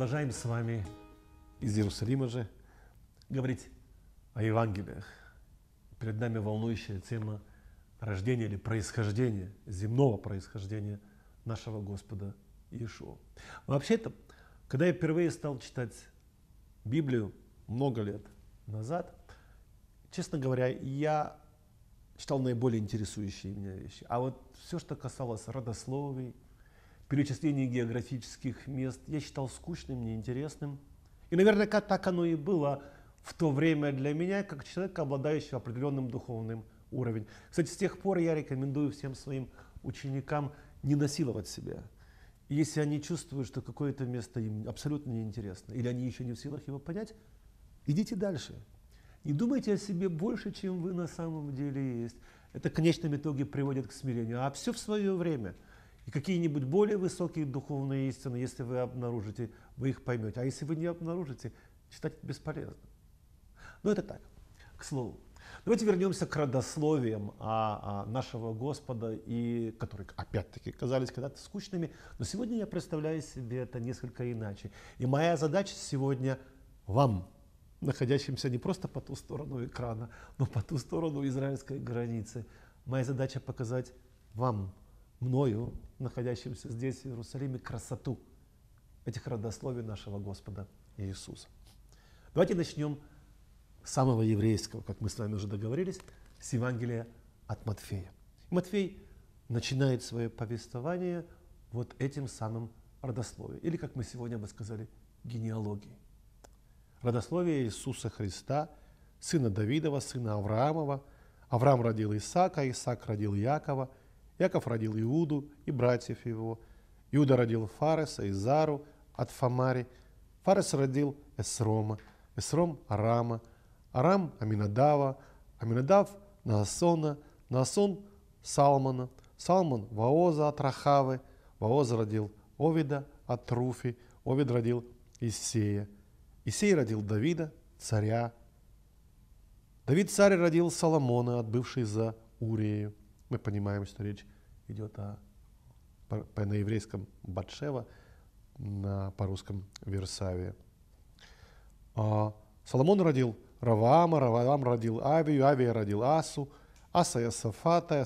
продолжаем с вами из Иерусалима же говорить о Евангелиях. Перед нами волнующая тема рождения или происхождения, земного происхождения нашего Господа Иешуа. Вообще-то, когда я впервые стал читать Библию много лет назад, честно говоря, я читал наиболее интересующие меня вещи. А вот все, что касалось родословий – перечислении географических мест. Я считал скучным, неинтересным. И, наверное, так оно и было в то время для меня, как человека, обладающего определенным духовным уровнем. Кстати, с тех пор я рекомендую всем своим ученикам не насиловать себя. Если они чувствуют, что какое-то место им абсолютно неинтересно, или они еще не в силах его понять, идите дальше. Не думайте о себе больше, чем вы на самом деле есть. Это в конечном итоге приводит к смирению. А все в свое время – и какие-нибудь более высокие духовные истины, если вы обнаружите, вы их поймете. А если вы не обнаружите, читать это бесполезно. Но это так, к слову. Давайте вернемся к родословиям а, а, нашего Господа, и, которые, опять-таки, казались когда-то скучными, но сегодня я представляю себе это несколько иначе. И моя задача сегодня вам, находящимся не просто по ту сторону экрана, но по ту сторону израильской границы, моя задача показать вам, мною, находящимся здесь, в Иерусалиме, красоту этих родословий нашего Господа Иисуса. Давайте начнем с самого еврейского, как мы с вами уже договорились, с Евангелия от Матфея. Матфей начинает свое повествование вот этим самым родословием, или, как мы сегодня бы сказали, генеалогией. Родословие Иисуса Христа, сына Давидова, сына Авраамова. Авраам родил Исаака, Исаак родил Якова – Яков родил Иуду и братьев его. Иуда родил Фареса, Зару от Фамари. Фарес родил Эсрома, Эсром – Арама, Арам – Аминадава, Аминадав – Наасона, Наасон – Салмана, Салман – Ваоза от Рахавы, Ваоз родил Овида от Труфи. Овид родил Иссея. Иссей родил Давида, царя. Давид царь родил Соломона, отбывший за Урию мы понимаем, что речь идет о, по, на еврейском Батшева, на, по-русском Версавия. А, Соломон родил Раваама, Раваам родил Авию, Авия родил Асу, Аса и Асафата,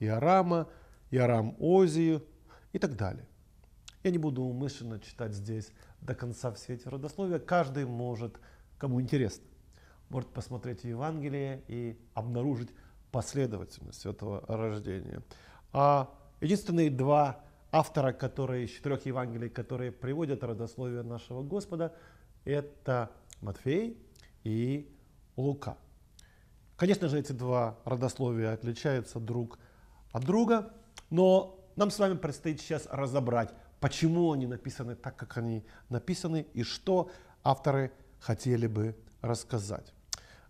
Ярама, Ярам Озию и так далее. Я не буду умышленно читать здесь до конца все эти родословия. Каждый может, кому интересно, может посмотреть в Евангелие и обнаружить последовательность этого рождения. А единственные два автора, которые из четырех Евангелий, которые приводят родословие нашего Господа, это Матфей и Лука. Конечно же, эти два родословия отличаются друг от друга, но нам с вами предстоит сейчас разобрать, почему они написаны так, как они написаны, и что авторы хотели бы рассказать.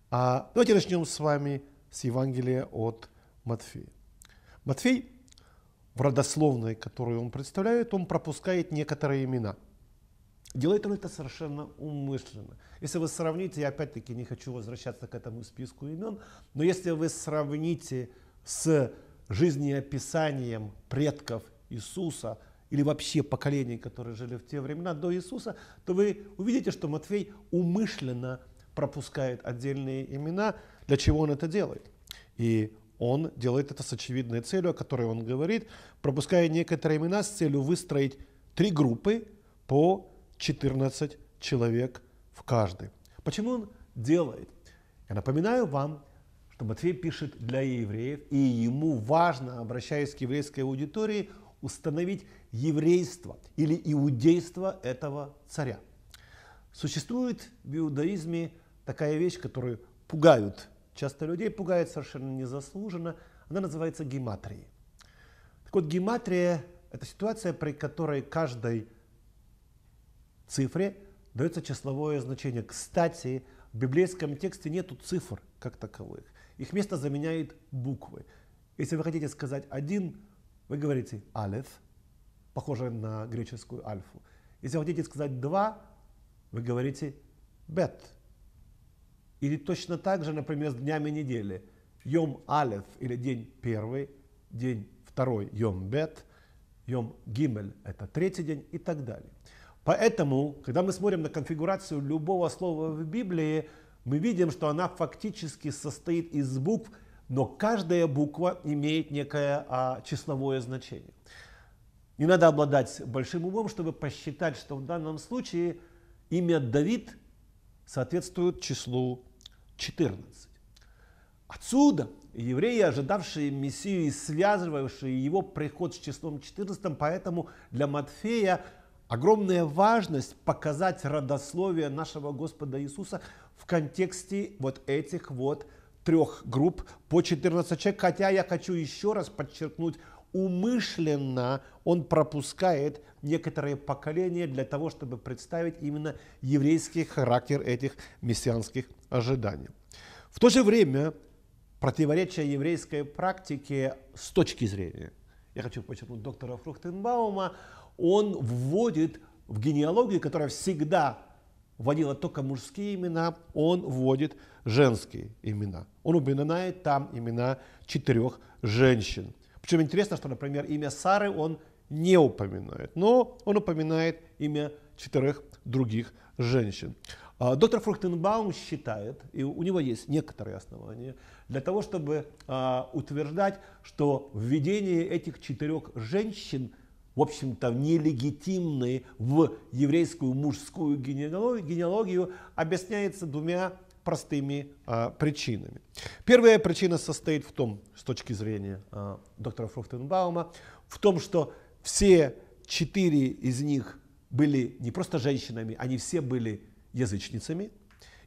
А, давайте начнем с вами с Евангелия от Матфея. Матфей в родословной, которую он представляет, он пропускает некоторые имена. Делает он это совершенно умышленно. Если вы сравните, я опять-таки не хочу возвращаться к этому списку имен, но если вы сравните с жизнеописанием предков Иисуса или вообще поколений, которые жили в те времена до Иисуса, то вы увидите, что Матфей умышленно пропускает отдельные имена, для чего он это делает. И он делает это с очевидной целью, о которой он говорит, пропуская некоторые имена с целью выстроить три группы по 14 человек в каждой. Почему он делает? Я напоминаю вам, что Матфей пишет для евреев, и ему важно, обращаясь к еврейской аудитории, установить еврейство или иудейство этого царя. Существует в иудаизме такая вещь, которую пугают. Часто людей пугает совершенно незаслуженно. Она называется гематрией. Так вот, гематрия – это ситуация, при которой каждой цифре дается числовое значение. Кстати, в библейском тексте нету цифр как таковых. Их место заменяет буквы. Если вы хотите сказать один, вы говорите алеф, похожее на греческую альфу. Если вы хотите сказать два, вы говорите бет, или точно так же, например, с днями недели. Йом Алеф или день первый, день второй Йом Бет, Йом Гимель – это третий день и так далее. Поэтому, когда мы смотрим на конфигурацию любого слова в Библии, мы видим, что она фактически состоит из букв, но каждая буква имеет некое а, числовое значение. Не надо обладать большим умом, чтобы посчитать, что в данном случае имя Давид соответствует числу 14. Отсюда евреи, ожидавшие Мессию и связывавшие его приход с числом 14, поэтому для Матфея огромная важность показать родословие нашего Господа Иисуса в контексте вот этих вот трех групп по 14 человек. Хотя я хочу еще раз подчеркнуть, умышленно он пропускает некоторые поколения для того, чтобы представить именно еврейский характер этих мессианских ожиданиям. В то же время, противоречие еврейской практике с точки зрения, я хочу подчеркнуть доктора Фрухтенбаума, он вводит в генеалогию, которая всегда вводила только мужские имена, он вводит женские имена. Он упоминает там имена четырех женщин. Причем интересно, что, например, имя Сары он не упоминает, но он упоминает имя четырех других женщин. А, доктор Фрухтенбаум считает, и у него есть некоторые основания, для того, чтобы а, утверждать, что введение этих четырех женщин, в общем-то, нелегитимны в еврейскую мужскую генеалогию, объясняется двумя простыми а, причинами. Первая причина состоит в том, с точки зрения а, доктора Фрухтенбаума, в том, что все четыре из них были не просто женщинами, они все были язычницами.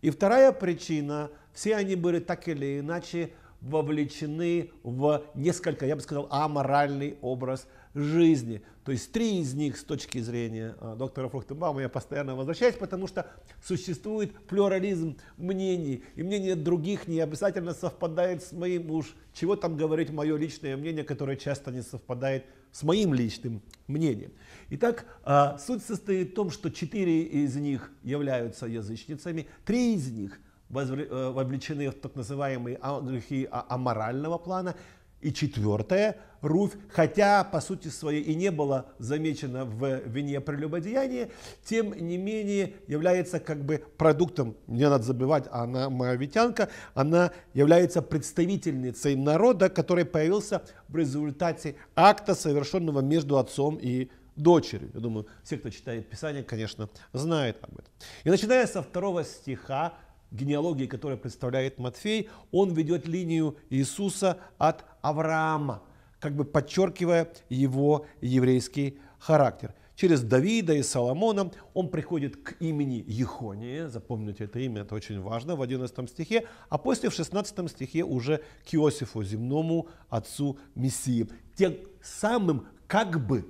И вторая причина, все они были так или иначе вовлечены в несколько, я бы сказал, аморальный образ жизни. То есть три из них с точки зрения а, доктора Фрухтенбаума я постоянно возвращаюсь, потому что существует плюрализм мнений, и мнение других не обязательно совпадает с моим уж, чего там говорить мое личное мнение, которое часто не совпадает с с моим личным мнением. Итак, а, суть состоит в том, что четыре из них являются язычницами, три из них – э, вовлечены в так называемые грехи а-, аморального плана, и четвертое – Руфь, хотя по сути своей и не было замечено в вине прелюбодеяния, тем не менее является как бы продуктом, не надо забывать, она моавитянка, она является представительницей народа, который появился в результате акта, совершенного между отцом и дочерью. Я думаю, все, кто читает Писание, конечно, знает об этом. И начиная со второго стиха генеалогии, которую представляет Матфей, он ведет линию Иисуса от Авраама, как бы подчеркивая его еврейский характер. Через Давида и Соломона он приходит к имени Ехония, запомните это имя, это очень важно, в 11 стихе, а после в 16 стихе уже к Иосифу, земному отцу Мессии, тем самым как бы,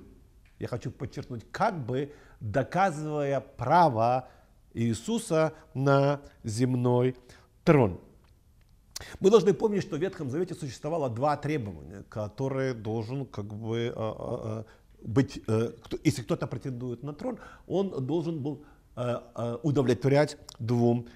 я хочу подчеркнуть, как бы доказывая право Иисуса на земной трон. Мы должны помнить, что в Ветхом Завете существовало два требования, которые должен как бы э, э, э, быть, если кто-то претендует на трон, он должен был удовлетворять двум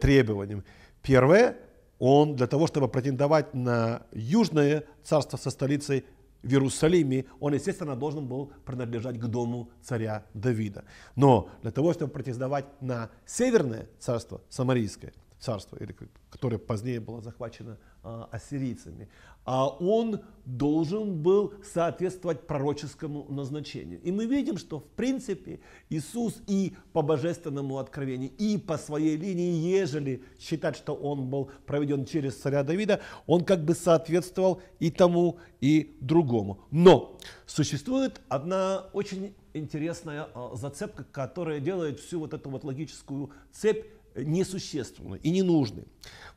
требованиям. Первое, он для того, чтобы претендовать на южное царство со столицей в Иерусалиме, он, естественно, должен был принадлежать к дому царя Давида. Но для того, чтобы протестовать на северное царство, Самарийское царство, или которое позднее было захвачено а, ассирийцами, а он должен был соответствовать пророческому назначению. И мы видим, что в принципе Иисус и по божественному откровению, и по своей линии, ежели считать, что он был проведен через царя Давида, он как бы соответствовал и тому, и другому. Но существует одна очень интересная а, зацепка, которая делает всю вот эту вот логическую цепь несущественны и не нужны.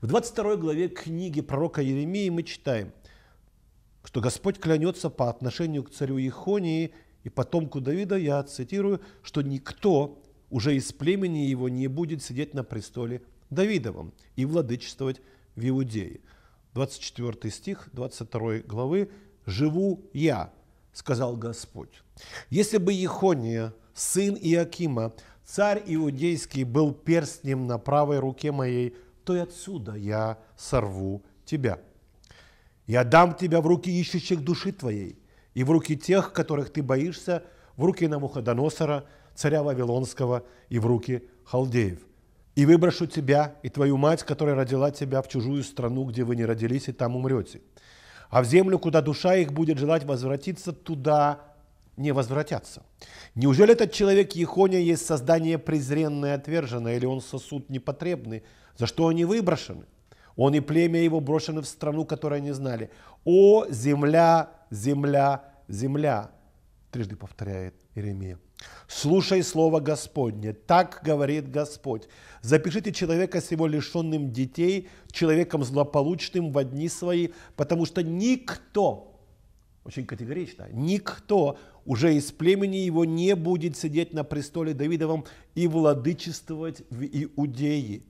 В 22 главе книги пророка Еремии мы читаем, что Господь клянется по отношению к царю Ихонии и потомку Давида, я цитирую, что никто уже из племени его не будет сидеть на престоле Давидовом и владычествовать в Иудее. 24 стих 22 главы «Живу я», – сказал Господь. Если бы Ехония, сын Иакима, царь иудейский был перстнем на правой руке моей, то и отсюда я сорву тебя. Я дам тебя в руки ищущих души твоей, и в руки тех, которых ты боишься, в руки Намуходоносора, царя Вавилонского, и в руки халдеев. И выброшу тебя и твою мать, которая родила тебя в чужую страну, где вы не родились, и там умрете. А в землю, куда душа их будет желать возвратиться, туда не возвратятся. Неужели этот человек Ехоня есть создание презренное, отверженное, или он сосуд непотребный, за что они выброшены? Он и племя его брошены в страну, которую они знали. О, земля, земля, земля, трижды повторяет Иеремия. Слушай слово Господне, так говорит Господь. Запишите человека с его лишенным детей, человеком злополучным в одни свои, потому что никто, очень категорично, никто уже из племени его не будет сидеть на престоле Давидовом и владычествовать в Иудее.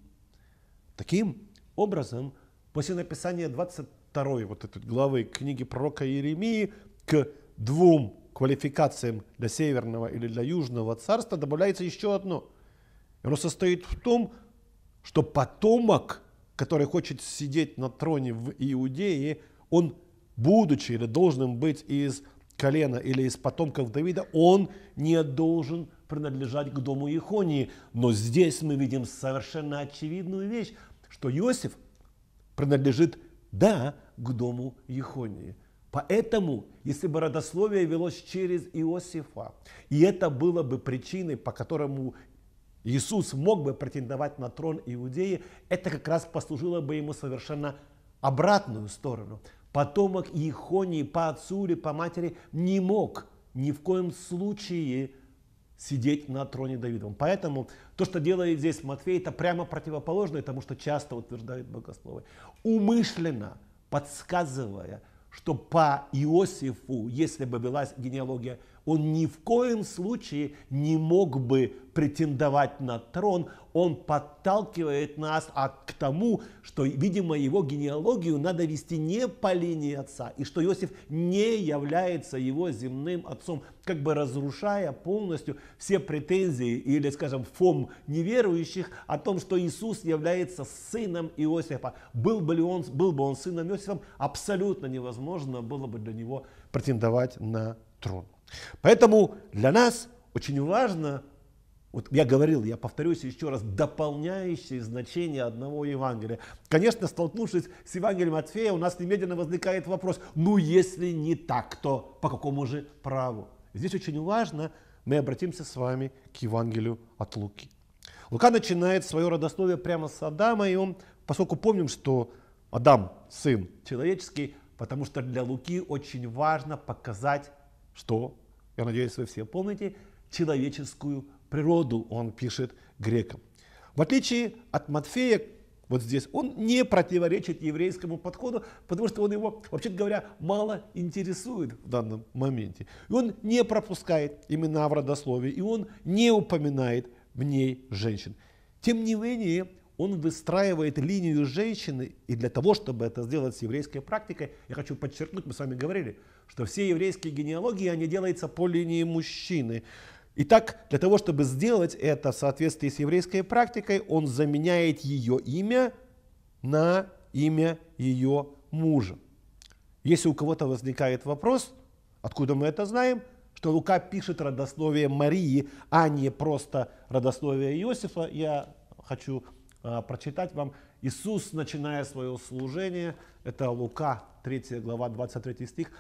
Таким образом, после написания 22 вот этой главы книги пророка Иеремии к двум квалификациям для северного или для южного царства добавляется еще одно. Оно состоит в том, что потомок, который хочет сидеть на троне в Иудее, он, будучи или должен быть из колена или из потомков Давида, он не должен принадлежать к дому Ихонии. Но здесь мы видим совершенно очевидную вещь, что Иосиф принадлежит, да, к дому Ихонии. Поэтому, если бы родословие велось через Иосифа, и это было бы причиной, по которому Иисус мог бы претендовать на трон Иудеи, это как раз послужило бы ему совершенно обратную сторону – потомок Ихонии по отцу или по матери не мог ни в коем случае сидеть на троне Давидовым. Поэтому то, что делает здесь Матфей, это прямо противоположное тому, что часто утверждают богословы. Умышленно подсказывая, что по Иосифу, если бы велась генеалогия он ни в коем случае не мог бы претендовать на трон, он подталкивает нас а к тому, что, видимо, его генеалогию надо вести не по линии отца, и что Иосиф не является его земным отцом, как бы разрушая полностью все претензии или, скажем, фом неверующих о том, что Иисус является сыном Иосифа. Был бы, ли он, был бы он сыном Иосифа, абсолютно невозможно было бы для него претендовать на трон. Поэтому для нас очень важно, вот я говорил, я повторюсь еще раз, дополняющее значение одного Евангелия. Конечно, столкнувшись с Евангелием Матфея, у нас немедленно возникает вопрос, ну если не так, то по какому же праву? Здесь очень важно, мы обратимся с вами к Евангелию от Луки. Лука начинает свое родословие прямо с Адама, и он, поскольку помним, что Адам – сын человеческий, потому что для Луки очень важно показать что, я надеюсь, вы все помните, человеческую природу он пишет грекам. В отличие от Матфея, вот здесь, он не противоречит еврейскому подходу, потому что он его, вообще говоря, мало интересует в данном моменте. И он не пропускает имена в родословии, и он не упоминает в ней женщин. Тем не менее, он выстраивает линию женщины, и для того, чтобы это сделать с еврейской практикой, я хочу подчеркнуть, мы с вами говорили, что все еврейские генеалогии, они делаются по линии мужчины. Итак, для того, чтобы сделать это в соответствии с еврейской практикой, он заменяет ее имя на имя ее мужа. Если у кого-то возникает вопрос, откуда мы это знаем, что Лука пишет родословие Марии, а не просто родословие Иосифа, я хочу а, прочитать вам. Иисус, начиная свое служение, это Лука 3 глава 23 стих,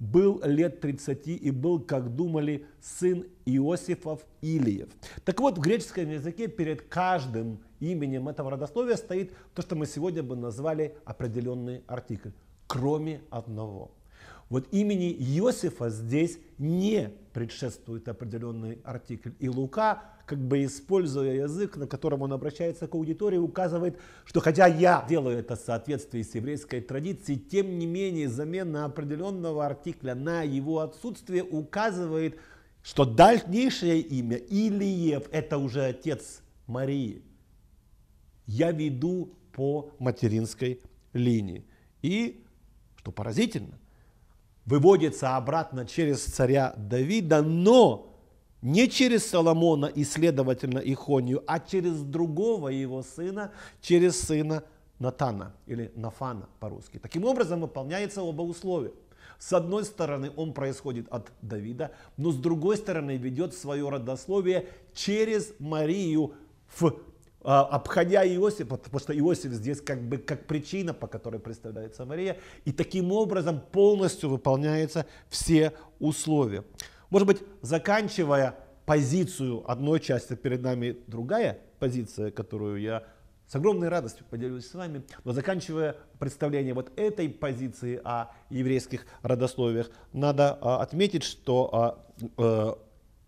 был лет 30 и был, как думали, сын Иосифов Илиев. Так вот, в греческом языке перед каждым именем этого родословия стоит то, что мы сегодня бы назвали определенный артикль, кроме одного – вот имени Иосифа здесь не предшествует определенный артикль. И Лука, как бы используя язык, на котором он обращается к аудитории, указывает, что хотя я делаю это в соответствии с еврейской традицией, тем не менее замена определенного артикля на его отсутствие указывает, что дальнейшее имя Илиев – это уже отец Марии. Я веду по материнской линии. И, что поразительно, выводится обратно через царя Давида, но не через Соломона и, следовательно, Ихонию, а через другого его сына, через сына Натана или Нафана по-русски. Таким образом выполняется оба условия. С одной стороны, он происходит от Давида, но с другой стороны ведет свое родословие через Марию в а, обходя Иосифа, потому что Иосиф здесь как бы как причина, по которой представляется Мария, и таким образом полностью выполняются все условия. Может быть, заканчивая позицию одной части, перед нами другая позиция, которую я с огромной радостью поделюсь с вами, но заканчивая представление вот этой позиции о еврейских родословиях, надо а, отметить, что а, а,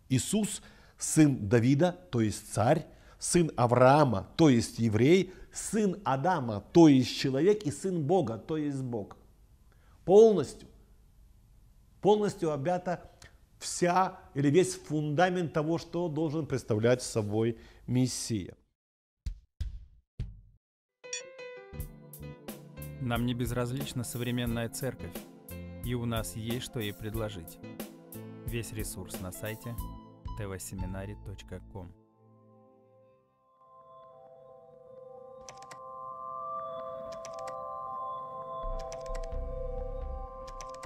Иисус, сын Давида, то есть царь, сын Авраама, то есть еврей, сын Адама, то есть человек, и сын Бога, то есть Бог. Полностью. Полностью обята вся или весь фундамент того, что должен представлять собой Мессия. Нам не безразлична современная церковь, и у нас есть что ей предложить. Весь ресурс на сайте tvseminary.com